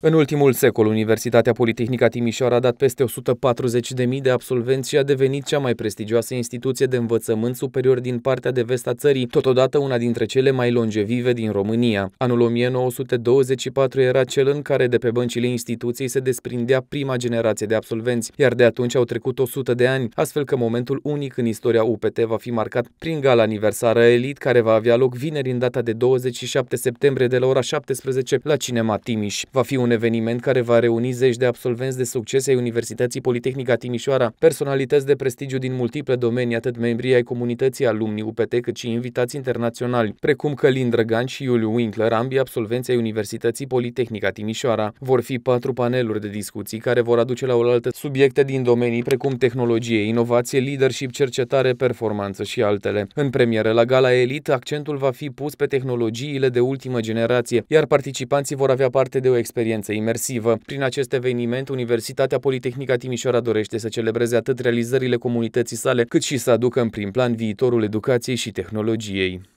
În ultimul secol, Universitatea Politehnica Timișoara a dat peste 140.000 de absolvenți și a devenit cea mai prestigioasă instituție de învățământ superior din partea de vest a țării, totodată una dintre cele mai longevive din România. Anul 1924 era cel în care de pe băncile instituției se desprindea prima generație de absolvenți, iar de atunci au trecut 100 de ani, astfel că momentul unic în istoria UPT va fi marcat prin gala aniversară Elit, care va avea loc vineri în data de 27 septembrie de la ora 17 la Cinema Timiș. Va fi un un eveniment care va reuni zeci de absolvenți de succes ai Universității Politehnica Timișoara, personalități de prestigiu din multiple domenii, atât membrii ai comunității alumni UPT, cât și invitați internaționali, precum Călin Drăgan și Iuliu Winkler, ambii absolvenți ai Universității Politehnica Timișoara. Vor fi patru paneluri de discuții care vor aduce la oaltă subiecte din domenii precum tehnologie, inovație, leadership, cercetare, performanță și altele. În premieră, la Gala Elite, accentul va fi pus pe tehnologiile de ultimă generație, iar participanții vor avea parte de o experiență experiență imersivă. Prin acest eveniment, Universitatea Politehnica Timișoara dorește să celebreze atât realizările comunității sale, cât și să aducă în prim plan viitorul educației și tehnologiei.